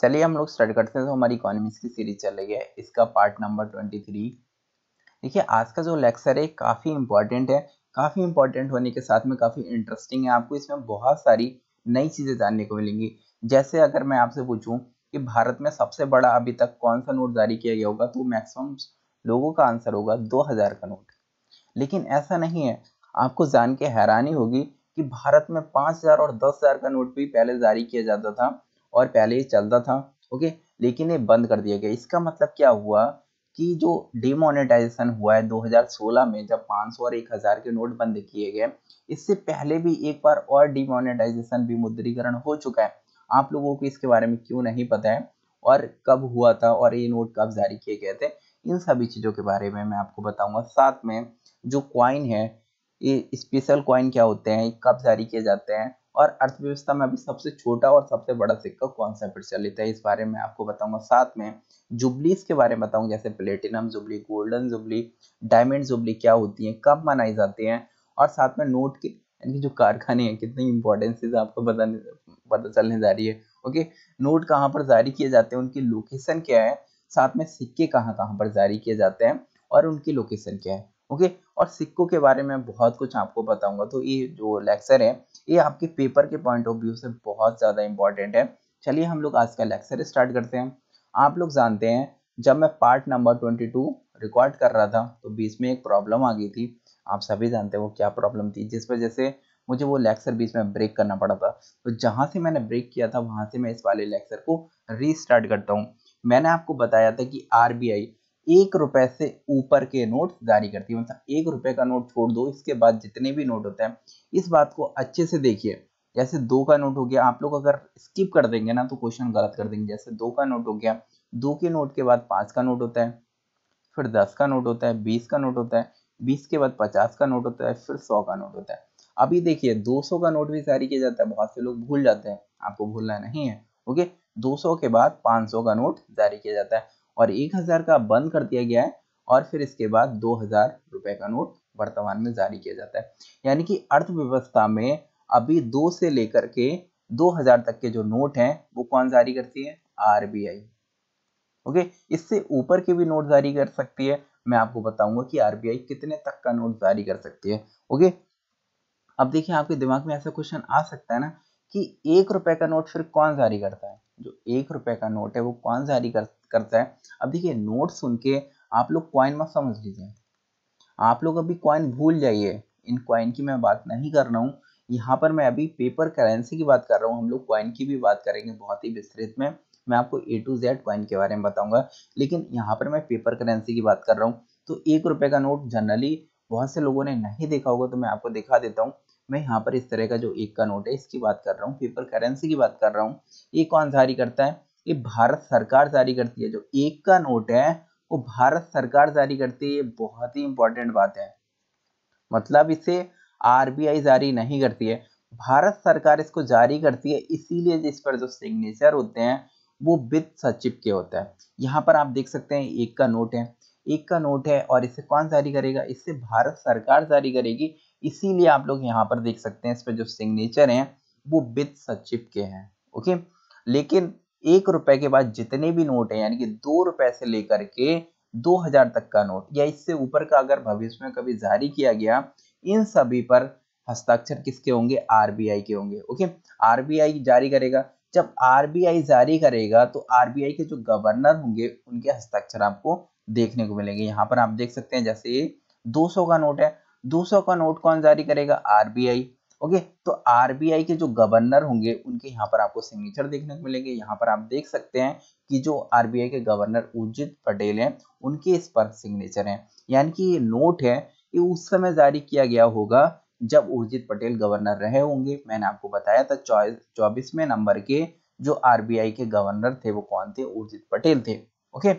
चलिए हम लोग स्टार्ट करते हैं तो हमारी इकोनॉमिक्स की सीरीज चल रही है इसका पार्ट नंबर ट्वेंटी थ्री देखिए आज का जो लेक्चर है काफ़ी इंपॉर्टेंट है काफ़ी इंपॉर्टेंट होने के साथ में काफ़ी इंटरेस्टिंग है आपको इसमें बहुत सारी नई चीज़ें जानने को मिलेंगी जैसे अगर मैं आपसे पूछूं कि भारत में सबसे बड़ा अभी तक कौन सा नोट जारी किया गया होगा तो मैक्सिमम लोगों का आंसर होगा हजार का नोट लेकिन ऐसा नहीं है आपको जान के हैरानी होगी कि भारत में हजार और हजार का नोट भी पहले जारी किया जाता था और पहले ये चलता था ओके लेकिन ये बंद कर दिया गया इसका मतलब क्या हुआ कि जो डिमोनेटाइजेशन हुआ है 2016 में जब 500 और 1000 के नोट बंद किए गए इससे पहले भी एक बार और डिमोनेटाइजेशन विमुद्रीकरण हो चुका है आप लोगों को इसके बारे में क्यों नहीं पता है और कब हुआ था और ये नोट कब जारी किए गए थे इन सभी चीज़ों के बारे में मैं आपको बताऊंगा साथ में जो क्वाइन है ये स्पेशल क्वाइन क्या होते हैं कब जारी किए जाते हैं और अर्थव्यवस्था में अभी सबसे छोटा और सबसे बड़ा सिक्का कौन सा प्रचलित है इस बारे में आपको बताऊंगा साथ में जुबलीस के बारे में बताऊंगा जैसे platinum jubilee golden jubilee diamond jubilee क्या होती है कब मनाई जाती है और साथ में नोट के यानी जो कारखाने हैं कितनी इंपॉर्टेंसेज आपको पता पता चलने जा रही है ओके नोट कहाँ पर जारी किए जाते हैं उनकी लोकेशन क्या है साथ में सिक्के कहाँ कहाँ पर जारी किए जाते हैं और उनकी लोकेशन क्या है ओके और सिक्कों के बारे में बहुत कुछ आपको बताऊंगा तो ये जो लेक्चर है ये आपके पेपर के पॉइंट ऑफ व्यू से बहुत ज़्यादा इंपॉर्टेंट है चलिए हम लोग आज का लेक्चर स्टार्ट करते हैं आप लोग जानते हैं जब मैं part number twenty two record कर रहा था तो बीच में एक प्रॉब्लम आ गई थी आप सभी जानते हैं वो क्या प्रॉब्लम थी जिस वजह से मुझे वो लेक्चर बीच में ब्रेक करना पड़ा था तो जहाँ से मैंने ब्रेक किया था वहाँ से मैं इस वाले लेक्चर को रीस्टार्ट करता हूँ मैंने आपको बताया था कि आर एक रुपए से ऊपर के नोट जारी करती है मतलब एक रुपए का नोट छोड़ दो इसके बाद जितने भी नोट होते हैं इस बात को अच्छे से देखिए जैसे दो का नोट हो गया आप लोग अगर स्किप कर देंगे ना तो क्वेश्चन गलत कर देंगे जैसे दो का नोट हो गया दो के नोट के बाद पांच का नोट होता है फिर दस का नोट होता है बीस का नोट होता है बीस के बाद पचास का नोट होता है फिर सौ का नोट होता है अभी देखिए दो सौ का नोट भी जारी किया जाता है बहुत से लोग भूल जाते हैं आपको भूलना नहीं है ओके दो सौ के बाद पाँच सौ का नोट जारी किया जाता है और एक हज़ार का बंद कर दिया गया है और फिर इसके बाद दो हज़ार रुपए का नोट वर्तमान में जारी किया जाता है यानी कि अर्थव्यवस्था में अभी दो से लेकर के दो हजार तक के जो नोट हैं वो कौन जारी करती है आरबीआई ओके इससे ऊपर के भी नोट जारी कर सकती है मैं आपको बताऊंगा कि आरबीआई कितने तक का नोट जारी कर सकती है ओके अब देखिए आपके दिमाग में ऐसा क्वेश्चन आ सकता है ना कि एक रुपए का नोट फिर कौन जारी करता है जो एक रुपए का नोट है वो कौन जारी कर, करता है अब देखिए नोट सुन के आप लोग क्वाइन मत समझ लीजिए आप लोग अभी क्वाइन भूल जाइए इन क्वाइन की मैं बात नहीं कर रहा हूँ यहाँ पर मैं अभी पेपर करेंसी की बात कर रहा हूँ हम लोग क्वाइन की भी बात करेंगे बहुत ही विस्तृत में मैं आपको ए टू जेड क्वाइन के बारे में बताऊंगा लेकिन यहाँ पर मैं पेपर करेंसी की बात कर रहा हूँ तो एक रुपए का नोट जनरली बहुत से लोगों ने नहीं देखा होगा तो मैं आपको दिखा देता हूँ मैं यहाँ पर इस तरह का जो एक का नोट है इसकी बात कर रहा हूँ पेपर करेंसी की बात कर रहा हूँ ये कौन जारी करता है ये भारत सरकार जारी करती है जो एक का नोट है वो भारत सरकार जारी करती है ये बहुत ही इंपॉर्टेंट बात है मतलब इसे आरबीआई जारी नहीं करती है भारत सरकार इसको जारी करती है इसीलिए इस पर जो सिग्नेचर होते हैं वो वित्त सचिव के होता है यहाँ पर आप देख सकते हैं एक का नोट है एक का नोट है और इसे कौन जारी करेगा इससे भारत सरकार जारी करेगी इसीलिए आप लोग यहाँ पर देख सकते हैं इस पर जो सिग्नेचर हैं वो विद सचिव के हैं ओके लेकिन एक रुपए के बाद जितने भी नोट हैं यानी कि दो रुपए से लेकर के दो हजार तक का नोट या इससे ऊपर का अगर भविष्य में कभी जारी किया गया इन सभी पर हस्ताक्षर किसके होंगे आरबीआई के होंगे ओके आरबीआई जारी करेगा जब आरबीआई जारी करेगा तो आरबीआई के जो गवर्नर होंगे उनके हस्ताक्षर आपको देखने को मिलेंगे यहाँ पर आप देख सकते हैं जैसे ये 200 का नोट है 200 का नोट कौन जारी करेगा आरबीआई ओके तो आरबीआई के जो गवर्नर होंगे उनके यहाँ पर आपको सिग्नेचर देखने को मिलेंगे यहाँ पर आप देख सकते हैं कि जो आरबीआई के गवर्नर उर्जित पटेल हैं उनके इस पर सिग्नेचर हैं यानी कि ये नोट है ये उस समय जारी किया गया होगा जब उर्जित पटेल गवर्नर रहे होंगे मैंने आपको बताया था चौबीसवें नंबर के जो आरबीआई के गवर्नर थे वो कौन थे उर्जित पटेल थे ओके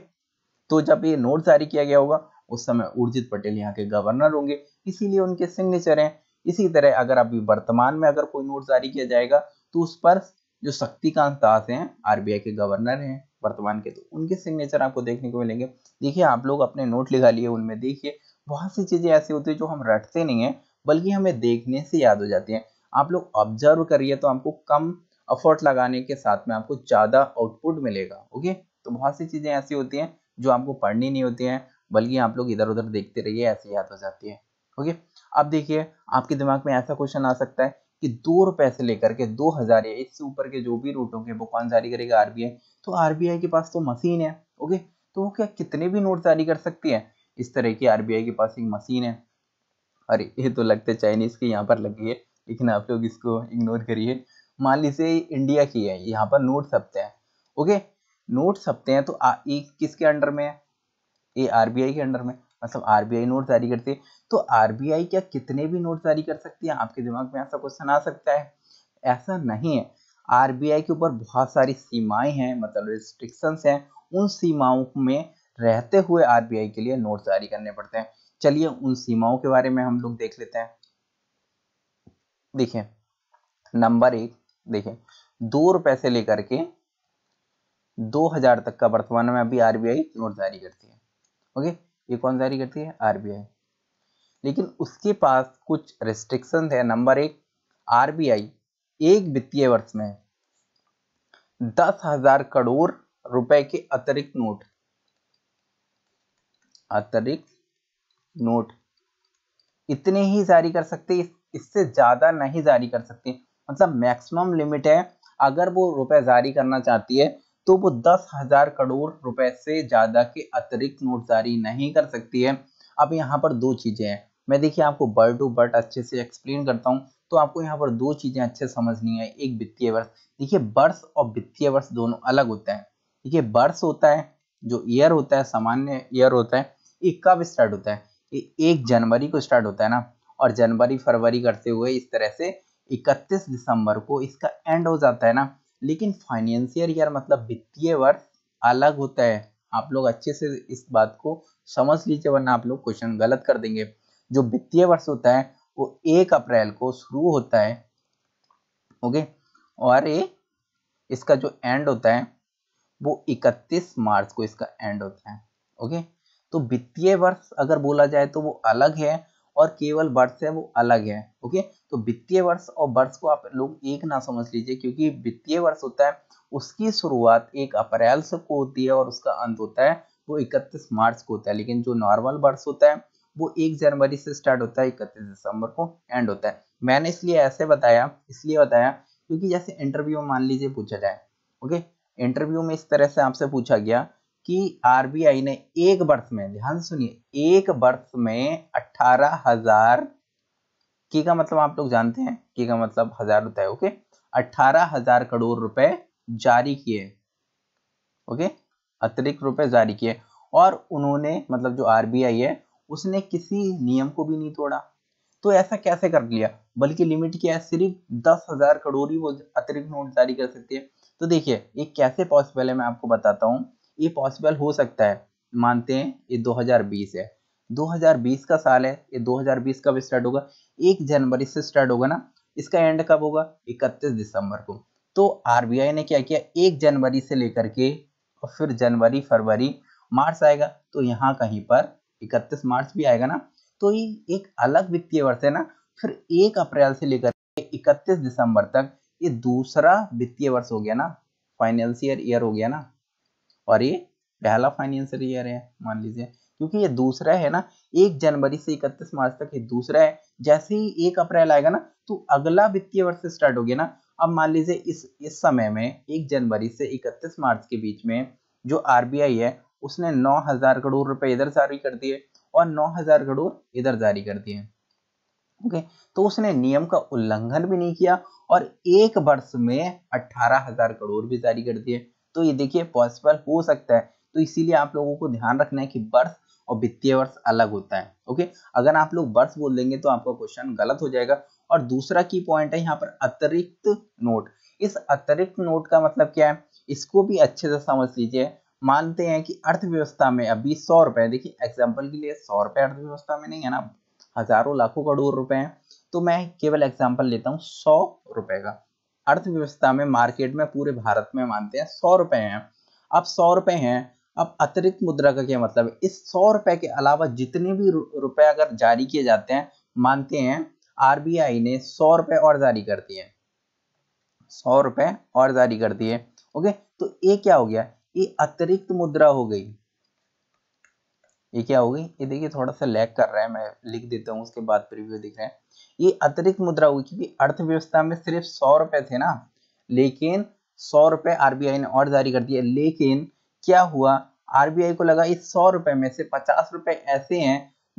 तो जब ये नोट जारी किया गया होगा उस समय उर्जित पटेल यहाँ के गवर्नर होंगे इसीलिए उनके सिग्नेचर हैं इसी तरह अगर अभी वर्तमान में अगर कोई नोट जारी किया जाएगा तो उस पर जो शक्तिकांत दास हैं आरबीआई के गवर्नर हैं वर्तमान के तो उनके सिग्नेचर आपको देखने को मिलेंगे देखिए आप लोग अपने नोट लिखा लिए उनमें देखिए बहुत सी चीज़ें ऐसी होती है जो हम रटते नहीं है बल्कि हमें देखने से याद हो जाती है आप लोग ऑब्जर्व करिए तो आपको कम अफर्ट लगाने के साथ में आपको ज़्यादा आउटपुट मिलेगा ओके तो बहुत सी चीज़ें ऐसी होती हैं जो आपको पढ़नी नहीं होती हैं बल्कि आप लोग इधर उधर देखते रहिए ऐसे याद हो जाती है ओके अब देखिए आपके दिमाग में ऐसा क्वेश्चन आ सकता है कि दो रुपए से लेकर के दो हजार या इससे ऊपर के जो भी रूट होंगे वो कौन जारी करेगा आरबीआई तो आरबीआई के पास तो मशीन है ओके तो वो क्या कितने भी नोट जारी कर सकती है इस तरह की आरबीआई के पास एक मशीन है अरे ये तो लगते चाइनीज के यहाँ पर लगी है लेकिन आप लोग इसको इग्नोर करिए मान लीजिए इंडिया की है यहाँ पर नोट छपते हैं ओके नोट छपते हैं तो आ, एक किसके अंडर में है ये आरबीआई के अंडर में मतलब आरबीआई नोट जारी करती है तो आरबीआई क्या कितने भी नोट जारी कर सकती है आपके दिमाग में ऐसा क्वेश्चन आ सकता है ऐसा नहीं है आरबीआई के ऊपर बहुत सारी सीमाएं हैं मतलब रिस्ट्रिक्शन हैं उन सीमाओं में रहते हुए आरबीआई के लिए नोट जारी करने पड़ते हैं चलिए उन सीमाओं के बारे में हम लोग देख लेते हैं देखिए नंबर एक देखिए दो रुपए से लेकर के दो हजार तक का वर्तमान में अभी आरबीआई नोट जारी करती है ओके ये कौन जारी करती है आरबीआई लेकिन उसके पास कुछ रिस्ट्रिक्शन है नंबर एक आरबीआई एक वित्तीय वर्ष में दस हजार करोड़ रुपए के अतिरिक्त नोट अतिरिक्त नोट इतने ही जारी कर सकते इससे ज्यादा नहीं जारी कर सकते मतलब मैक्सिमम लिमिट है अगर वो रुपए जारी करना चाहती है तो वो दस हजार करोड़ रुपए से ज्यादा के अतिरिक्त नोट जारी नहीं कर सकती है अब यहाँ पर दो चीजें हैं मैं देखिए आपको बर्ड टू बर्ड अच्छे से एक्सप्लेन करता हूँ तो आपको यहाँ पर दो चीजें अच्छे समझनी है एक वित्तीय वर्ष देखिए वर्ष और वित्तीय वर्ष दोनों अलग होते हैं देखिए वर्ष होता है जो ईयर होता है सामान्य ईयर होता है एक कब स्टार्ट होता है एक जनवरी को स्टार्ट होता है ना और जनवरी फरवरी करते हुए इस तरह से इकतीस दिसंबर को इसका एंड हो जाता है ना लेकिन फाइनेंशियल ईयर मतलब वित्तीय वर्ष अलग होता है आप लोग अच्छे से इस बात को समझ लीजिए वरना आप लोग क्वेश्चन गलत कर देंगे जो वित्तीय वर्ष होता है वो एक अप्रैल को शुरू होता है ओके और ये इसका जो एंड होता है वो 31 मार्च को इसका एंड होता है ओके तो वित्तीय वर्ष अगर बोला जाए तो वो अलग है और केवल वर्ष है वो अलग है ओके तो वित्तीय वर्ष और वर्ष को आप लोग एक ना समझ लीजिए क्योंकि वित्तीय वर्ष होता है उसकी शुरुआत एक अप्रैल से को होती है और उसका अंत होता है वो इकतीस मार्च को होता है लेकिन जो नॉर्मल वर्ष होता है वो एक जनवरी से स्टार्ट होता है इकतीस दिसंबर को एंड होता है मैंने इसलिए ऐसे बताया इसलिए बताया क्योंकि जैसे इंटरव्यू मान लीजिए पूछा जाए ओके इंटरव्यू में इस तरह से आपसे पूछा गया कि आरबीआई ने एक वर्ष में ध्यान सुनिए एक वर्ष में अठारह हजार की का मतलब आप लोग जानते हैं की का मतलब हजार होता है ओके अठारह हजार करोड़ रुपए जारी किए ओके अतिरिक्त रुपए जारी किए और उन्होंने मतलब जो आरबीआई है उसने किसी नियम को भी नहीं तोड़ा तो ऐसा कैसे कर लिया बल्कि लिमिट क्या है सिर्फ दस हजार करोड़ ही वो अतिरिक्त नोट जारी कर सकती है तो देखिए ये कैसे पॉसिबल है मैं आपको बताता हूँ ये पॉसिबल हो सकता है मानते हैं ये 2020 है 2020 का साल है ये 2020 कब स्टार्ट होगा एक जनवरी से स्टार्ट होगा ना इसका एंड कब होगा 31 दिसंबर को तो आरबीआई ने क्या किया एक जनवरी से लेकर के और फिर जनवरी फरवरी मार्च आएगा तो यहाँ कहीं पर 31 मार्च भी आएगा ना तो ये एक अलग वित्तीय वर्ष है ना फिर एक अप्रैल से लेकर इकतीस दिसंबर तक ये दूसरा वित्तीय वर्ष हो गया ना फाइनेंशियल ईयर हो गया ना और ये पहला फाइनेंशियल ईयर है मान लीजिए क्योंकि ये दूसरा है ना एक जनवरी से इकतीस मार्च तक ये दूसरा है जैसे ही एक अप्रैल आएगा ना तो अगला वित्तीय वर्ष स्टार्ट हो गया ना अब मान लीजिए इस इस समय में एक जनवरी से इकतीस मार्च के बीच में जो आरबीआई है उसने नौ हजार करोड़ रुपए इधर जारी कर दिए और नौ हजार करोड़ इधर जारी कर दिए ओके तो उसने नियम का उल्लंघन भी नहीं किया और एक वर्ष में अठारह हजार करोड़ भी जारी कर दिए तो ये देखिए पॉसिबल हो सकता है तो इसीलिए आप लोगों को ध्यान रखना है कि वर्ष और वित्तीय वर्ष अलग होता है ओके अगर आप लोग वर्ष बोल देंगे तो आपका क्वेश्चन गलत हो जाएगा और दूसरा की पॉइंट है यहाँ पर अतिरिक्त नोट इस अतिरिक्त नोट का मतलब क्या है इसको भी अच्छे से समझ लीजिए मानते हैं कि अर्थव्यवस्था में अभी सौ रुपए देखिए एग्जाम्पल के लिए सौ रुपए अर्थव्यवस्था में नहीं है ना हजारों लाखों करोड़ रुपए हैं तो मैं केवल एग्जाम्पल लेता हूँ सौ रुपए का अर्थव्यवस्था में मार्केट में पूरे भारत में मानते हैं सौ रुपए हैं अब सौ रुपए हैं अब अतिरिक्त मुद्रा का क्या मतलब इस सौ रुपए के अलावा जितने भी रुपए अगर जारी किए जाते हैं मानते हैं आरबीआई ने सौ रुपए और जारी कर दिए सौ रुपए और जारी कर दिए ओके तो ये क्या हो गया ये अतिरिक्त मुद्रा हो गई ये क्या होगी ये देखिए थोड़ा सा लैग कर रहा है मैं लिख देता हूँ उसके बाद प्रीव्यू दिख रहा है ये अतिरिक्त मुद्रा हुई क्योंकि अर्थव्यवस्था में सिर्फ सौ रुपए थे ना लेकिन सौ रुपए आरबीआई ने और जारी कर दिया लेकिन क्या हुआ आरबीआई को लगा इस सौ रुपए में से पचास रुपए ऐसे हैं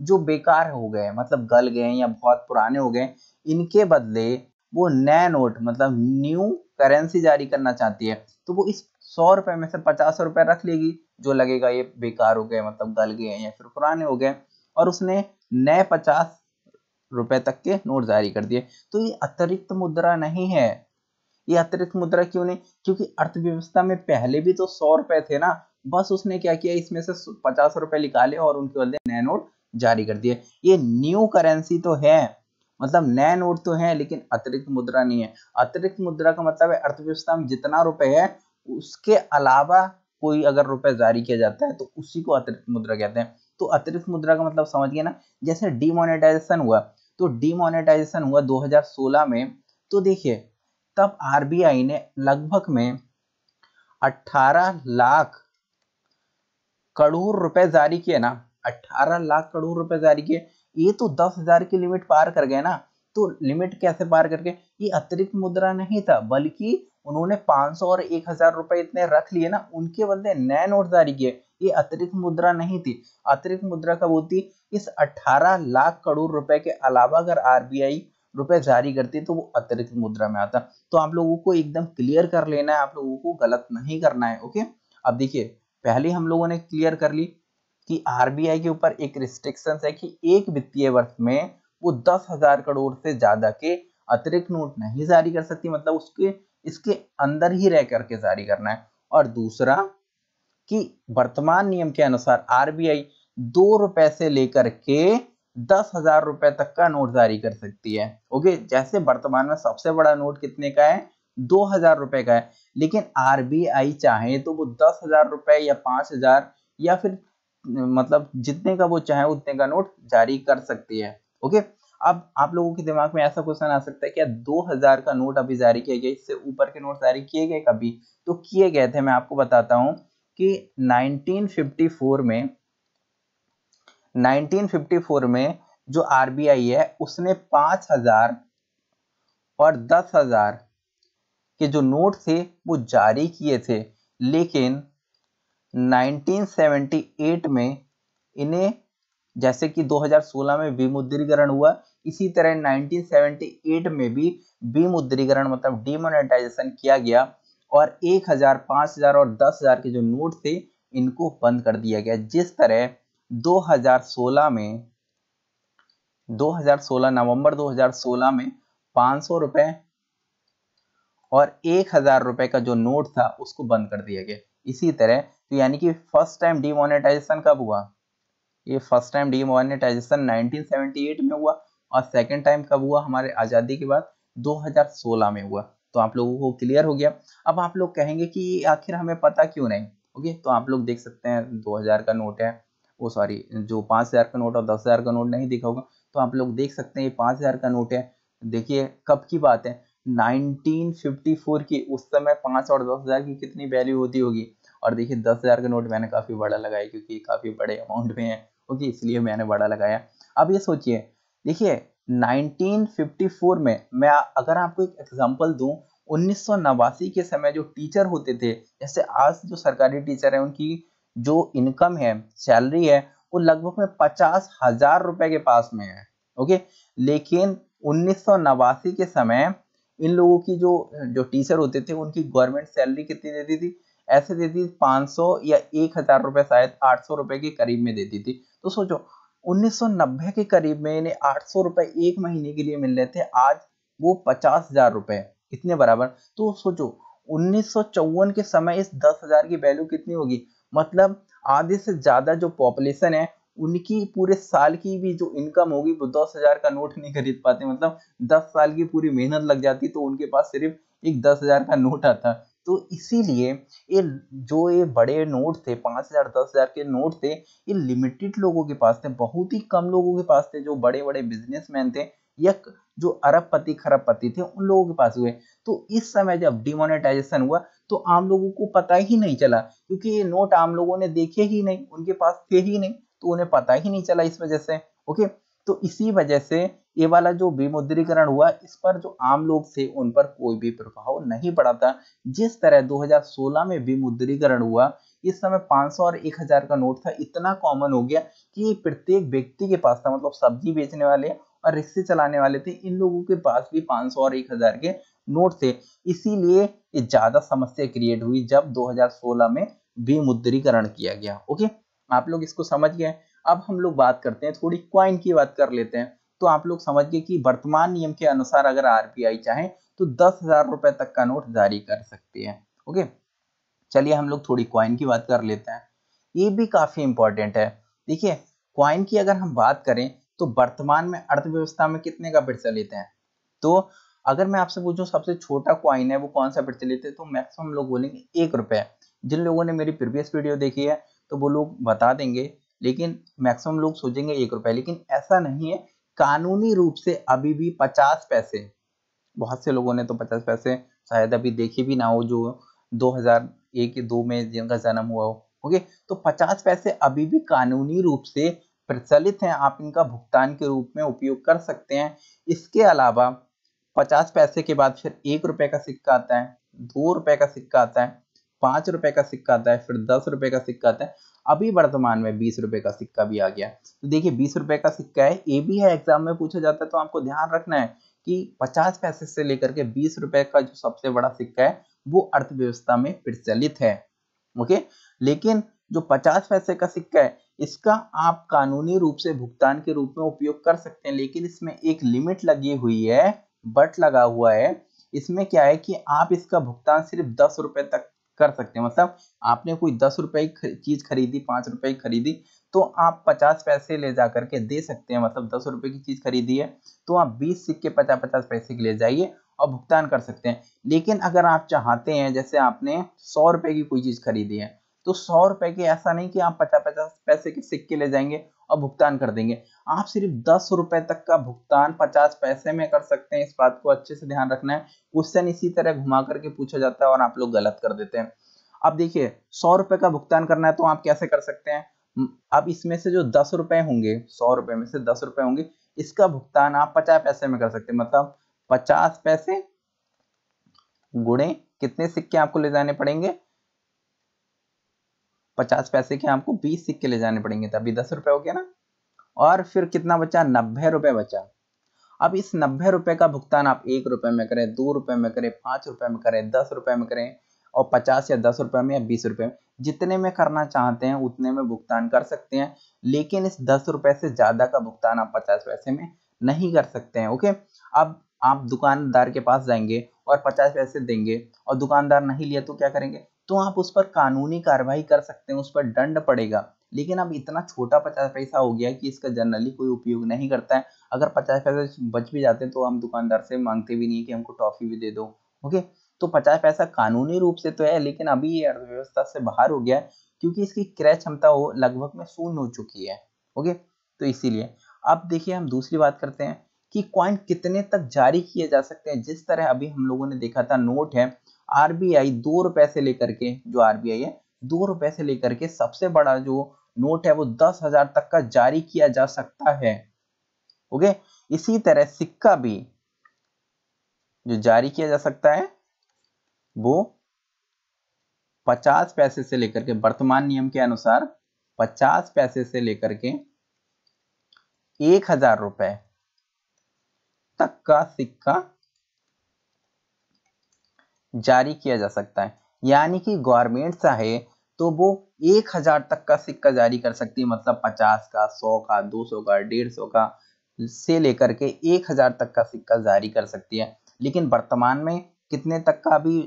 जो बेकार हो गए मतलब गल गए या बहुत पुराने हो गए इनके बदले वो नए नोट मतलब न्यू करेंसी जारी करना चाहती है तो वो इस सौ रुपए में से पचास रुपए रख लेगी जो लगेगा ये बेकार हो गए मतलब गल गए या फिर पुराने हो गए और उसने नए पचास रुपए तक के नोट जारी कर दिए तो ये अतिरिक्त मुद्रा नहीं है ये अतिरिक्त मुद्रा क्यों नहीं क्योंकि अर्थव्यवस्था में पहले भी तो सौ रुपए थे ना बस उसने क्या किया इसमें से पचास रुपए निकाले और उनके बदले नए नोट जारी कर दिए ये न्यू करेंसी तो है मतलब नए नोट तो है लेकिन अतिरिक्त मुद्रा नहीं है अतिरिक्त मुद्रा का मतलब है अर्थव्यवस्था में जितना रुपए है उसके अलावा कोई अगर रुपए जारी किया जाता है तो उसी को अतिरिक्त मुद्रा कहते हैं तो अतिरिक्त मुद्रा का मतलब समझिए ना जैसे डिमोनेटाइजेशन हुआ तो डिमोनेटाइजेशन हुआ 2016 में तो देखिए तब आरबीआई ने लगभग में 18 लाख करोड़ रुपए जारी किए ना 18 लाख करोड़ रुपए जारी किए ये तो दस हजार की लिमिट पार कर गए ना तो लिमिट कैसे पार करके ये अतिरिक्त मुद्रा नहीं था बल्कि उन्होंने 500 और एक हजार रुपए इतने रख लिए ना उनके बदले नए नोट जारी किए ये अतिरिक्त मुद्रा नहीं थी अतिरिक्त मुद्रा कब होती इस 18 लाख करोड़ रुपए के अलावा अगर आरबीआई रुपए जारी करती तो वो अतिरिक्त मुद्रा में आता तो आप लोगों को एकदम क्लियर कर लेना है आप लोगों को गलत नहीं करना है ओके अब देखिए पहले हम लोगों ने क्लियर कर ली कि आरबीआई के ऊपर एक रिस्ट्रिक्शन है कि एक वित्तीय वर्ष में वो दस हजार करोड़ से ज्यादा के अतिरिक्त नोट नहीं जारी कर सकती मतलब उसके इसके अंदर ही रह करके जारी करना है और दूसरा कि वर्तमान नियम के अनुसार आरबीआई दो रुपए से लेकर के दस हजार रुपए तक का नोट जारी कर सकती है ओके जैसे वर्तमान में सबसे बड़ा नोट कितने का है दो हजार रुपए का है लेकिन आरबीआई चाहे तो वो दस हजार रुपए या पांच हजार या फिर मतलब जितने का वो चाहे उतने का नोट जारी कर सकती है ओके अब आप लोगों के दिमाग में ऐसा क्वेश्चन आ सकता है क्या 2000 का नोट अभी जारी किया गया इससे ऊपर के नोट जारी किए गए कभी तो किए गए थे मैं आपको बताता हूं कि 1954 में 1954 में जो आरबीआई है उसने 5000 और 10000 के जो नोट थे वो जारी किए थे लेकिन 1978 में इन्हें जैसे कि 2016 में विमुद्रीकरण हुआ इसी तरह 1978 में भी विमुद्रीकरण मतलब डिमोनेटाइजेशन किया गया और 1000, 5000 और 10000 के जो नोट थे इनको बंद कर दिया गया जिस तरह 2016 में 2016 नवंबर 2016 में 500 रुपए और 1000 रुपए का जो नोट था उसको बंद कर दिया गया इसी तरह तो यानी कि फर्स्ट टाइम डिमोनेटाइजेशन कब हुआ ये फर्स्ट टाइम डिमोनेटाइजेशन 1978 में हुआ और सेकेंड टाइम कब हुआ हमारे आज़ादी के बाद 2016 में हुआ तो आप लोगों को क्लियर हो गया अब आप लोग कहेंगे कि आखिर हमें पता क्यों नहीं ओके तो आप लोग देख सकते हैं 2000 का नोट है वो सॉरी जो 5000 का नोट और 10000 का नोट नहीं दिखा होगा तो आप लोग देख सकते हैं ये 5000 का नोट है देखिए कब की बात है 1954 की उस समय पाँच और दस हज़ार की कितनी वैल्यू होती होगी और देखिए दस हज़ार का नोट मैंने काफ़ी बड़ा लगाया क्योंकि काफ़ी बड़े अमाउंट में है ओके इसलिए मैंने बड़ा लगाया अब ये सोचिए देखिए 1954 में मैं अगर आपको एक एग्जांपल दूं उन्नीस के समय जो टीचर होते थे जैसे आज जो सरकारी टीचर है उनकी जो इनकम है सैलरी है वो लगभग में पचास हजार रुपए के पास में है ओके लेकिन उन्नीस के समय इन लोगों की जो जो टीचर होते थे उनकी गवर्नमेंट सैलरी कितनी देती थी ऐसे देती थी पांच या एक हजार रुपए शायद आठ सौ रुपए के करीब में देती थी तो सोचो 1990 के करीब में इन्हें आठ सौ रुपए एक महीने के लिए मिल रहे थे आज वो पचास हजार रुपए कितने बराबर तो सोचो उन्नीस के समय इस दस हजार की वैल्यू कितनी होगी मतलब आधे से ज्यादा जो पॉपुलेशन है उनकी पूरे साल की भी जो इनकम होगी वो दस हजार का नोट नहीं खरीद पाते मतलब दस साल की पूरी मेहनत लग जाती तो उनके पास सिर्फ एक दस हजार का नोट आता तो इसीलिए ये जो ये बड़े नोट थे पाँच हज़ार दस हज़ार के नोट थे ये लिमिटेड लोगों के पास थे बहुत ही कम लोगों के पास थे जो बड़े बड़े बिजनेसमैन थे या जो अरबपति खरबपति थे उन लोगों के पास हुए तो इस समय जब डिमोनेटाइजेशन हुआ तो आम लोगों को पता ही नहीं चला क्योंकि ये नोट आम लोगों ने देखे ही नहीं उनके पास थे ही नहीं तो उन्हें पता ही नहीं चला इस वजह से ओके तो इसी वजह से ये वाला जो विमुद्रीकरण हुआ इस पर जो आम लोग थे उन पर कोई भी प्रभाव नहीं पड़ा था जिस तरह 2016 में विमुद्रीकरण हुआ इस समय 500 और 1000 का नोट था इतना कॉमन हो गया कि प्रत्येक व्यक्ति के पास था मतलब सब्जी बेचने वाले और रिक्शे चलाने वाले थे इन लोगों के पास भी 500 और 1000 के नोट थे इसीलिए ज्यादा समस्या क्रिएट हुई जब 2016 में विमुद्रीकरण किया गया ओके आप लोग इसको समझ गए अब हम लोग बात करते हैं थोड़ी क्वाइन की बात कर लेते हैं तो आप लोग समझ गए कि वर्तमान नियम के अनुसार अगर आरबीआई चाहे तो दस हजार रुपए तक का नोट जारी कर सकती है ओके चलिए हम लोग थोड़ी क्वाइन की बात कर लेते हैं ये भी काफी इंपॉर्टेंट है देखिए क्वाइन की अगर हम बात करें तो वर्तमान में अर्थव्यवस्था में कितने का प्रचलित है तो अगर मैं आपसे पूछूं सबसे छोटा क्वाइन है वो कौन सा प्रचलित है तो मैक्सिमम लोग बोलेंगे एक रुपए जिन लोगों ने मेरी प्रीवियस वीडियो देखी है तो वो लोग बता देंगे लेकिन मैक्सिमम लोग सोचेंगे एक रुपए लेकिन ऐसा नहीं है कानूनी रूप से अभी भी पचास पैसे बहुत से लोगों ने तो पचास पैसे शायद अभी देखे भी ना हो जो 2001 दो में जिनका जन्म हुआ हो ओके तो पचास पैसे अभी भी कानूनी रूप से प्रचलित हैं आप इनका भुगतान के रूप में उपयोग कर सकते हैं इसके अलावा पचास पैसे के बाद फिर एक रुपए का सिक्का आता है दो रुपए का सिक्का आता है पांच रुपए का सिक्का आता है फिर दस रुपए का सिक्का आता है अभी वर्तमान में बीस रुपए का सिक्का भी आ गया तो देखिए बीस रुपए का सिक्का है ये भी है एग्जाम में पूछा जाता है तो आपको ध्यान रखना है कि पचास पैसे से लेकर के बीस रुपए का जो सबसे बड़ा सिक्का है वो अर्थव्यवस्था में प्रचलित है ओके लेकिन जो पचास पैसे का सिक्का है इसका आप कानूनी रूप से भुगतान के रूप में उपयोग कर सकते हैं लेकिन इसमें एक लिमिट लगी हुई है बट लगा हुआ है इसमें क्या है कि आप इसका भुगतान सिर्फ दस रुपए तक कर सकते हैं मतलब आपने कोई दस रुपए की चीज खरीदी पाँच रुपए की खरीदी तो आप पचास पैसे ले जा करके दे सकते हैं मतलब दस रुपए की चीज खरीदी है तो आप बीस सिक्के पचास पचास पैसे के ले जाइए और भुगतान कर सकते हैं लेकिन अगर आप चाहते हैं जैसे आपने सौ रुपए की कोई चीज खरीदी है तो सौ रुपए के ऐसा नहीं कि आप पचास पचास पैसे के सिक्के ले जाएंगे और भुगतान कर देंगे आप सिर्फ दस रुपए तक का भुगतान पचास पैसे में कर सकते हैं इस बात को अच्छे से ध्यान रखना है क्वेश्चन इसी तरह घुमा करके पूछा जाता है और आप लोग गलत कर देते हैं अब देखिए सौ रुपए का भुगतान करना है तो आप कैसे कर सकते हैं अब इसमें से जो दस रुपए होंगे सौ रुपए में से दस रुपए होंगे इसका भुगतान आप पचास पैसे में कर सकते हैं मतलब पचास पैसे गुणे कितने सिक्के आपको ले जाने पड़ेंगे पचास पैसे के आपको बीस सिक्के ले जाने पड़ेंगे अभी दस रुपए हो गया ना और फिर कितना बचा नब्बे रुपए बचा अब इस नब्बे रुपए का भुगतान आप एक रुपए में करें दो रुपए में करें पांच रुपए में करें दस रुपए में करें और पचास या दस रुपए में या बीस रुपए में जितने में करना चाहते हैं उतने में भुगतान कर सकते हैं लेकिन इस दस रुपए से ज़्यादा का भुगतान आप पचास पैसे में नहीं कर सकते हैं ओके अब आप दुकानदार के पास जाएंगे और पचास पैसे देंगे और दुकानदार नहीं लिया तो क्या करेंगे तो आप उस पर कानूनी कार्रवाई कर सकते हैं उस पर दंड पड़ेगा लेकिन अब इतना छोटा पचास पैसा हो गया कि इसका जनरली कोई उपयोग नहीं करता है अगर पचास पैसे बच भी जाते हैं तो हम दुकानदार से मांगते भी नहीं कि हमको टॉफ़ी भी दे दो ओके तो पचास पैसा कानूनी रूप से तो है लेकिन अभी ये अर्थव्यवस्था से बाहर हो गया क्योंकि इसकी क्रय क्षमता वो लगभग में शून्य हो चुकी है ओके तो इसीलिए अब देखिए हम दूसरी बात करते हैं कि कॉइन कितने तक जारी किए जा सकते हैं जिस तरह अभी हम लोगों ने देखा था नोट है आरबीआई दो रुपए से लेकर के जो आरबीआई है दो रुपए से लेकर के सबसे बड़ा जो नोट है वो दस हजार तक का जारी किया जा सकता है ओके इसी तरह सिक्का भी जो जारी किया जा सकता है वो पचास पैसे से लेकर के वर्तमान नियम के अनुसार पचास पैसे से लेकर के एक हजार रुपए तक का सिक्का जारी किया जा सकता है यानी कि गवर्नमेंट चाहे तो वो एक हजार तक का सिक्का जारी कर सकती है मतलब पचास का सौ का दो सौ का डेढ़ सौ का से लेकर के एक हजार तक का सिक्का जारी कर सकती है लेकिन वर्तमान में कितने तक का अभी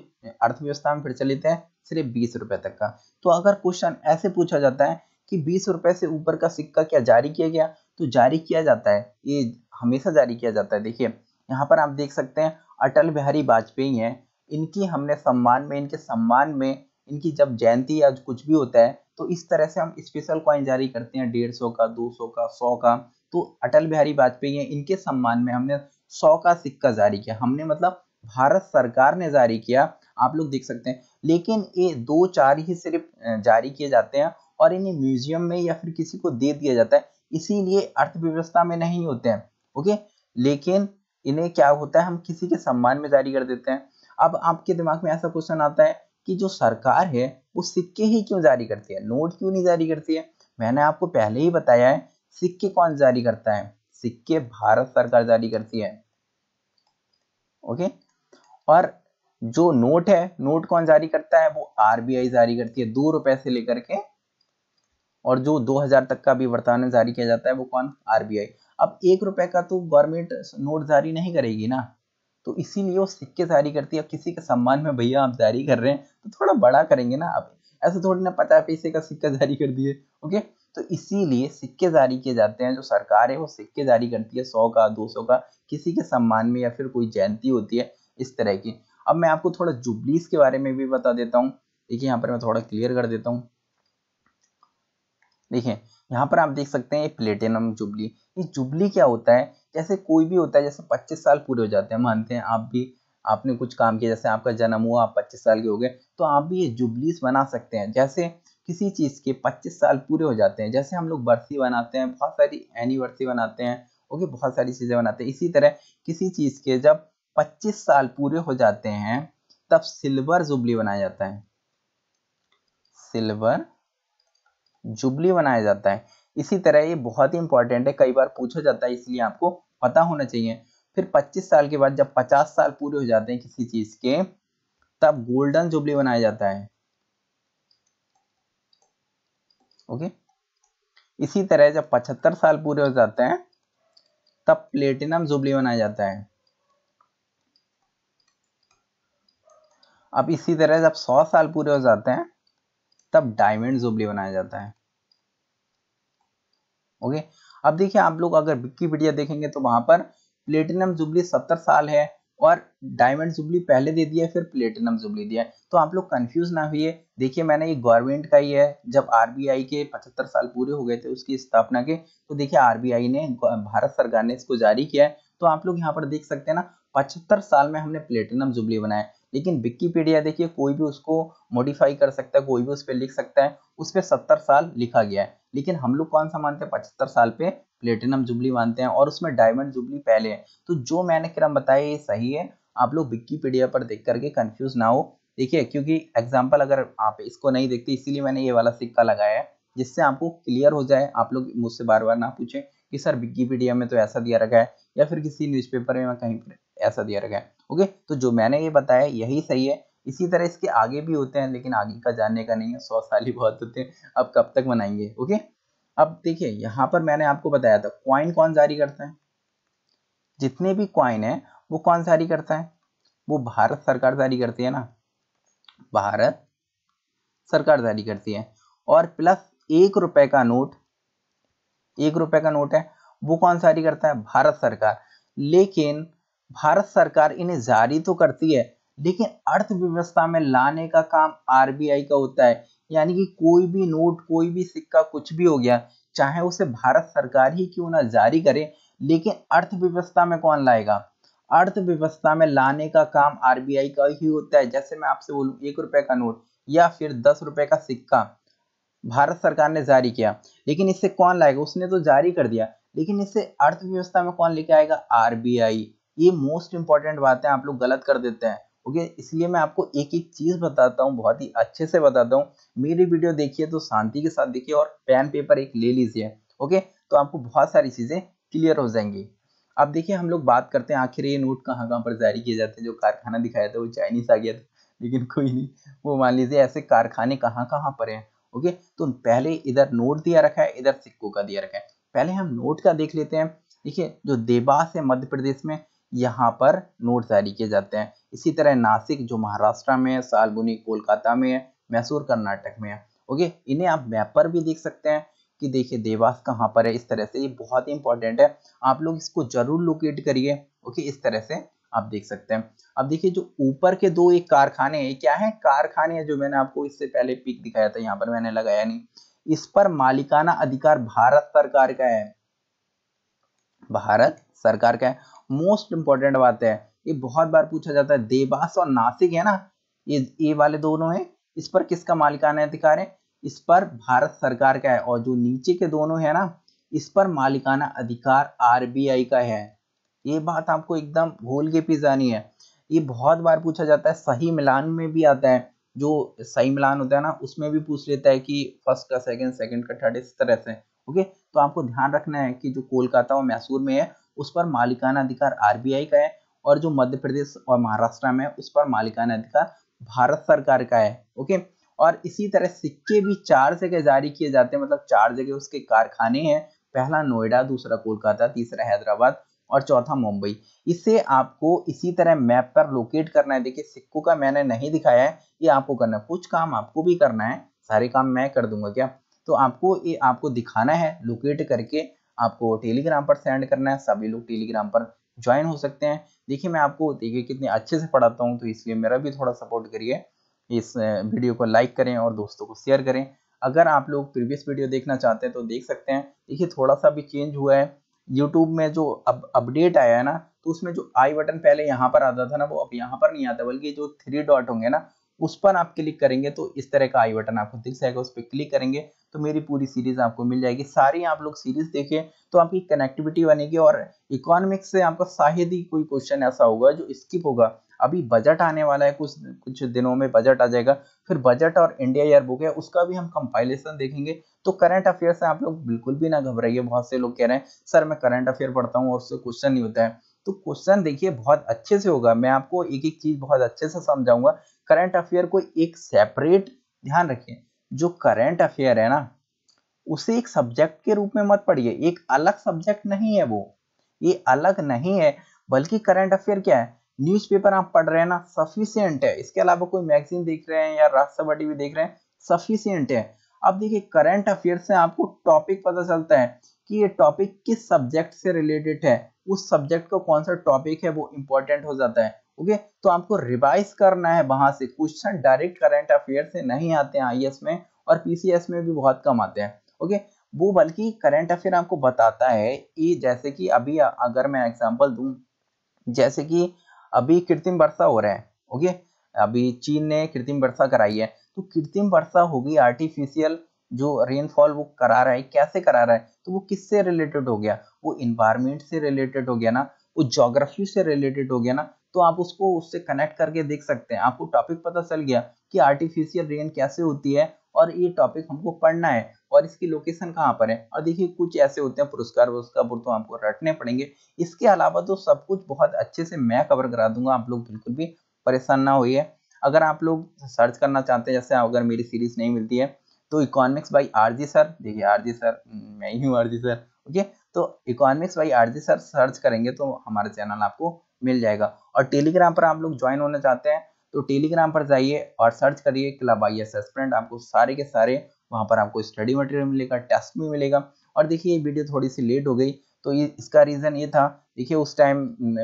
अर्थव्यवस्था में प्रचलित है सिर्फ बीस रुपए तक का तो अगर क्वेश्चन ऐसे पूछा जाता है कि बीस रुपए से ऊपर का सिक्का क्या जारी किया गया तो जारी किया जाता है ये हमेशा जारी किया जाता है देखिए यहाँ पर आप देख सकते हैं अटल बिहारी वाजपेयी हैं इनकी हमने सम्मान में इनके सम्मान में इनकी जब जयंती या कुछ भी होता है तो इस तरह से हम स्पेशल कॉइन जारी करते हैं डेढ़ सौ का दो सौ का सौ का तो अटल बिहारी वाजपेयी इनके सम्मान में हमने सौ का सिक्का जारी किया हमने मतलब भारत सरकार ने जारी किया आप लोग देख सकते हैं लेकिन ये दो चार ही सिर्फ जारी किए जाते हैं और इन्हें म्यूजियम में या फिर किसी को दे दिया जाता है इसीलिए अर्थव्यवस्था में नहीं होते हैं ओके लेकिन इन्हें क्या होता है हम किसी के सम्मान में जारी कर देते हैं अब आपके दिमाग में ऐसा क्वेश्चन आता है कि जो सरकार है वो सिक्के ही क्यों जारी करती है नोट क्यों नहीं जारी करती है मैंने आपको पहले ही बताया है सिक्के कौन जारी करता है सिक्के भारत सरकार जारी करती है ओके और जो नोट है नोट कौन जारी करता है वो आरबीआई जारी करती है दो रुपए से लेकर के और जो 2000 तक का भी वर्तमान जारी किया जाता है वो कौन आरबीआई अब एक रुपए का तो गवर्नमेंट नोट जारी नहीं करेगी ना तो इसीलिए वो सिक्के जारी करती है अब किसी के सम्मान में भैया आप जारी कर रहे हैं तो थोड़ा बड़ा करेंगे ना आप ऐसे थोड़ी ना पचास पैसे का सिक्का जारी कर दिए ओके तो इसीलिए सिक्के जारी किए जाते हैं जो सरकार है वो सिक्के जारी करती है सौ का दो सौ का किसी के सम्मान में या फिर कोई जयंती होती है इस तरह की अब मैं आपको थोड़ा जुबलीस के बारे में भी बता देता हूँ देखिए यहाँ पर मैं थोड़ा क्लियर कर देता हूँ देखिए यहाँ पर आप देख सकते हैं ये प्लेटिनम जुबली ये जुबली क्या होता है जैसे कोई भी होता है जैसे पच्चीस साल पूरे हो जाते हैं मानते हैं आप भी आपने कुछ काम किया जैसे आपका जन्म हुआ आप पच्चीस साल के हो गए तो आप भी ये जुबलीस बना सकते हैं जैसे किसी चीज़ के पच्चीस साल पूरे हो जाते हैं जैसे हम लोग बर्सी बनाते हैं बहुत सारी एनिवर्सरी बनाते हैं ओके बहुत सारी चीज़ें बनाते हैं इसी तरह किसी चीज़ के जब पच्चीस साल पूरे हो जाते हैं तब सिल्वर जुबली बनाया जाता है सिल्वर जुबली बनाया जाता है इसी तरह ये बहुत ही इंपॉर्टेंट है कई बार पूछा जाता है इसलिए आपको पता होना चाहिए फिर 25 साल के बाद जब 50 साल पूरे हो जाते हैं किसी चीज के तब गोल्डन जुबली बनाया जाता है ओके इसी तरह जब 75 साल पूरे हो जाते हैं तब प्लेटिनम जुबली बनाया जाता है अब इसी तरह जब 100 साल पूरे हो जाते हैं तब डायमंड जुबली बनाया जाता है ओके अब देखिए आप लोग अगर विकीपीडिया देखेंगे तो वहां पर प्लेटिनम जुबली सत्तर साल है और डायमंड जुबली पहले दे दिया फिर प्लेटिनम जुबली दिया तो आप लोग कंफ्यूज ना हुई देखिए मैंने ये गवर्नमेंट का ही है जब आरबीआई के 75 साल पूरे हो गए थे उसकी स्थापना के तो देखिए आरबीआई ने भारत सरकार ने इसको जारी किया है तो आप लोग यहाँ पर देख सकते हैं ना पचहत्तर साल में हमने प्लेटिनम जुबली बनाया लेकिन विकीपीडिया देखिए कोई भी उसको मॉडिफाई कर सकता है कोई भी उस पर लिख सकता है उस पर सत्तर साल लिखा गया है लेकिन हम लोग कौन सा मानते हैं पचहत्तर साल पे प्लेटिनम जुबली मानते हैं और उसमें डायमंड जुबली पहले है तो जो मैंने क्रम बताया ये सही है आप लोग विकीपीडिया पर देख करके कंफ्यूज ना हो देखिए क्योंकि एग्जाम्पल अगर आप इसको नहीं देखते इसीलिए मैंने ये वाला सिक्का लगाया है जिससे आपको क्लियर हो जाए आप लोग मुझसे बार बार ना पूछें कि सर विकीपीडिया में तो ऐसा दिया रखा है या फिर किसी न्यूज़पेपर में कहीं पर ऐसा दिया रखा है ओके तो जो मैंने ये बताया यही सही है इसी तरह इसके आगे भी होते हैं लेकिन आगे का जानने का नहीं है सौ साल ही बहुत होते हैं अब कब तक बनाएंगे ओके अब देखिए यहाँ पर मैंने आपको बताया था क्वाइन कौन जारी करता है जितने भी क्वाइन है वो कौन जारी करता है वो भारत सरकार जारी करती है ना भारत सरकार जारी करती है और प्लस एक रुपए का नोट एक रुपए का नोट है वो कौन जारी करता है भारत सरकार लेकिन भारत सरकार इन्हें जारी तो करती है लेकिन अर्थव्यवस्था में लाने का काम आरबीआई का होता है यानी कि कोई भी नोट कोई भी सिक्का कुछ भी हो गया चाहे उसे भारत सरकार ही क्यों ना जारी करे लेकिन अर्थव्यवस्था में कौन लाएगा अर्थव्यवस्था में लाने का काम आरबीआई का ही होता है जैसे मैं आपसे बोलूँ एक रुपए का नोट या फिर दस रुपए का सिक्का भारत सरकार ने जारी किया लेकिन इससे कौन लाएगा उसने तो जारी कर दिया लेकिन इससे अर्थव्यवस्था में कौन लेके आएगा आरबीआई ये मोस्ट इंपॉर्टेंट बातें आप लोग गलत कर देते हैं ओके इसलिए मैं आपको एक एक चीज़ बताता हूँ बहुत ही अच्छे से बताता हूँ मेरी वीडियो देखिए तो शांति के साथ देखिए और पेन पेपर एक ले लीजिए ओके तो आपको बहुत सारी चीज़ें क्लियर हो जाएंगी अब देखिए हम लोग बात करते हैं आखिर ये नोट कहाँ कहाँ पर जारी किए जाते हैं जो कारखाना दिखाया था वो चाइनीस आ गया था लेकिन कोई नहीं वो मान लीजिए ऐसे कारखाने कहाँ कहाँ पर हैं ओके तो पहले इधर नोट दिया रखा है इधर सिक्कों का दिया रखा है पहले हम नोट का देख लेते हैं देखिए जो देवास है मध्य प्रदेश में यहाँ पर नोट जारी किए जाते हैं इसी तरह नासिक जो महाराष्ट्र में है सालबुनी कोलकाता में है मैसूर कर्नाटक में है ओके इन्हें आप मैप पर भी देख सकते हैं कि देखिए देवास कहाँ पर है इस तरह से ये बहुत ही इंपॉर्टेंट है आप लोग इसको जरूर लोकेट करिए ओके इस तरह से आप देख सकते हैं अब देखिए जो ऊपर के दो एक कारखाने हैं क्या है कारखाने हैं जो मैंने आपको इससे पहले पिक दिखाया था यहाँ पर मैंने लगाया नहीं इस पर मालिकाना अधिकार भारत सरकार का है भारत सरकार का है मोस्ट इंपॉर्टेंट बात है ये बहुत बार पूछा जाता है देवास और नासिक है ना ये ये वाले दोनों है इस पर किसका मालिकाना अधिकार है इस पर भारत सरकार का है और जो नीचे के दोनों है ना इस पर मालिकाना अधिकार आरबीआई का है ये बात आपको एकदम भूल के पी जानी है ये बहुत बार पूछा जाता है सही मिलान में भी आता है जो सही मिलान होता है ना उसमें भी पूछ लेता है कि फर्स्ट का सेकंड सेकंड का थर्ड इस तरह से ओके तो आपको ध्यान रखना है कि जो कोलकाता और मैसूर में है उस पर मालिकाना अधिकार आरबीआई का है और जो मध्य प्रदेश और महाराष्ट्र में उस पर मालिकाना अधिकार भारत सरकार का है ओके और इसी तरह सिक्के भी चार जगह जारी किए जाते हैं मतलब चार जगह उसके कारखाने हैं पहला नोएडा दूसरा कोलकाता तीसरा हैदराबाद और चौथा मुंबई इसे आपको इसी तरह मैप पर लोकेट करना है देखिए सिक्कों का मैंने नहीं दिखाया है ये आपको करना है कुछ काम आपको भी करना है सारे काम मैं कर दूंगा क्या तो आपको ये आपको दिखाना है लोकेट करके आपको टेलीग्राम पर सेंड करना है सभी लोग टेलीग्राम पर ज्वाइन हो सकते हैं देखिए मैं आपको देखिए कितने अच्छे से पढ़ाता हूँ तो इसलिए मेरा भी थोड़ा सपोर्ट करिए इस वीडियो को लाइक करें और दोस्तों को शेयर करें अगर आप लोग प्रीवियस वीडियो देखना चाहते हैं तो देख सकते हैं देखिए थोड़ा सा भी चेंज हुआ है यूट्यूब में जो अब अपडेट आया है ना तो उसमें जो आई बटन पहले यहाँ पर आता था ना वो अब यहाँ पर नहीं आता बल्कि जो थ्री डॉट होंगे ना उस पर आप क्लिक करेंगे तो इस तरह का आई बटन आपको दिख जाएगा उस पर क्लिक करेंगे तो मेरी पूरी सीरीज आपको मिल जाएगी सारी आप लोग सीरीज देखिए तो आपकी कनेक्टिविटी बनेगी और इकोनॉमिक्स से आपका शायद ही कोई क्वेश्चन ऐसा होगा जो स्किप होगा अभी बजट आने वाला है कुछ कुछ दिनों में बजट आ जाएगा फिर बजट और इंडिया ईयर बुक है उसका भी हम कंपाइलेशन देखेंगे तो करंट अफेयर से आप लोग बिल्कुल भी ना घबराइए बहुत से लोग कह रहे हैं सर मैं करंट अफेयर पढ़ता हूँ और उससे क्वेश्चन नहीं होता है तो क्वेश्चन देखिए बहुत अच्छे से होगा मैं आपको एक एक चीज बहुत अच्छे से समझाऊंगा करंट अफेयर को एक सेपरेट ध्यान रखिए जो करंट अफेयर है ना उसे एक सब्जेक्ट के रूप में मत पढ़िए एक अलग सब्जेक्ट नहीं है वो ये अलग नहीं है बल्कि करंट अफेयर क्या है न्यूज़पेपर आप पढ़ रहे हैं ना सफिशियंट है इसके अलावा कोई मैगजीन देख रहे हैं या राजसभा टीवी देख रहे हैं सफिशियंट है अब देखिए करंट अफेयर से आपको टॉपिक पता चलता है कि ये टॉपिक किस सब्जेक्ट से रिलेटेड है उस सब्जेक्ट का कौन सा टॉपिक है वो इम्पोर्टेंट हो जाता है ओके तो आपको रिवाइज करना है वहां से क्वेश्चन डायरेक्ट करंट अफेयर से नहीं आते हैं आई में और पीसीएस में भी बहुत कम आते हैं ओके वो बल्कि करंट अफेयर आपको बताता है ये जैसे कि अभी अगर मैं एग्जांपल दूं जैसे कि अभी कृत्रिम वर्षा हो रहा है ओके अभी चीन ने कृत्रिम वर्षा कराई है तो कृत्रिम वर्षा होगी आर्टिफिशियल जो रेनफॉल वो करा रहा है कैसे करा रहा है तो वो किससे रिलेटेड हो गया वो इन्वायरमेंट से रिलेटेड हो गया ना वो जोग्राफी से रिलेटेड हो गया ना तो आप उसको उससे कनेक्ट करके देख सकते हैं आपको टॉपिक पता चल गया कि आर्टिफिशियल रेन कैसे होती है और ये टॉपिक हमको पढ़ना है और इसकी लोकेशन कहाँ पर है और देखिए कुछ ऐसे होते हैं पुरस्कार वुरस्कार तो आपको रटने पड़ेंगे इसके अलावा तो सब कुछ बहुत अच्छे से मैं कवर करा दूंगा आप लोग बिल्कुल भी परेशान ना होइए अगर आप लोग सर्च करना चाहते हैं जैसे अगर मेरी सीरीज नहीं मिलती है तो economics by R G sir देखिए आर जी सर मैं ही हूँ आर जी सर ओके तो economics by R G sir search करेंगे तो हमारा चैनल आपको मिल जाएगा और टेलीग्राम पर आप लोग ज्वाइन होना चाहते हैं तो टेलीग्राम पर जाइए और सर्च करिए क्लब आई एस आपको सारे के सारे वहाँ पर आपको स्टडी मटेरियल मिलेगा टेस्ट भी मिलेगा और देखिए ये वीडियो थोड़ी सी लेट हो गई तो ये इसका रीज़न ये था देखिए उस टाइम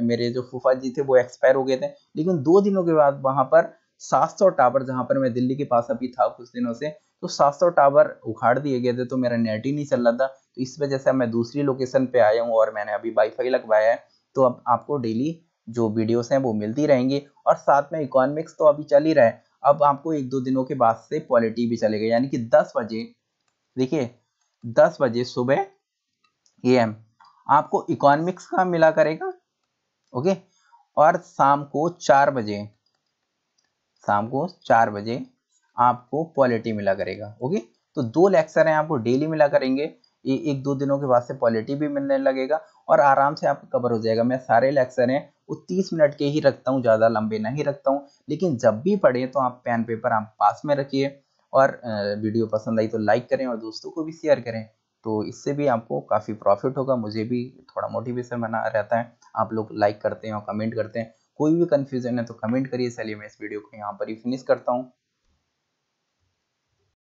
मेरे जो फूफा जी थे वो एक्सपायर हो गए थे लेकिन दो दिनों के बाद वहाँ पर सात सौ टावर जहाँ पर मैं दिल्ली के पास अभी था कुछ दिनों से तो 700 टावर उखाड़ दिए गए थे तो मेरा नेट ही नहीं चल रहा था तो इस वजह से मैं दूसरी लोकेशन पे आया हूँ और मैंने अभी वाईफाई लगवाया है तो अब आपको डेली जो वीडियोस हैं वो मिलती रहेंगी और साथ में इकोनॉमिक्स तो अभी चल ही रहा है अब आपको एक दो दिनों के बाद से पॉलिटी भी चलेगा यानी कि दस बजे देखिए दस बजे सुबह ए आपको इकोनॉमिक्स का मिला करेगा ओके और शाम को चार बजे शाम को चार बजे आपको क्वालिटी मिला करेगा ओके तो दो लेक्चर हैं आपको डेली मिला करेंगे ए, एक दो दिनों के बाद से क्वालिटी भी मिलने लगेगा और आराम से आपको कवर हो जाएगा मैं सारे लेक्चर हैं वो तीस मिनट के ही रखता हूँ ज़्यादा लंबे नहीं रखता हूँ लेकिन जब भी पढ़ें तो आप पेन पेपर आप पास में रखिए और वीडियो पसंद आई तो लाइक करें और दोस्तों को भी शेयर करें तो इससे भी आपको काफ़ी प्रॉफिट होगा मुझे भी थोड़ा मोटिवेशन बना रहता है आप लोग लाइक करते हैं और कमेंट करते हैं कोई भी कन्फ्यूजन है तो कमेंट करिए चलिए मैं इस वीडियो को यहाँ पर ही फिनिश करता हूँ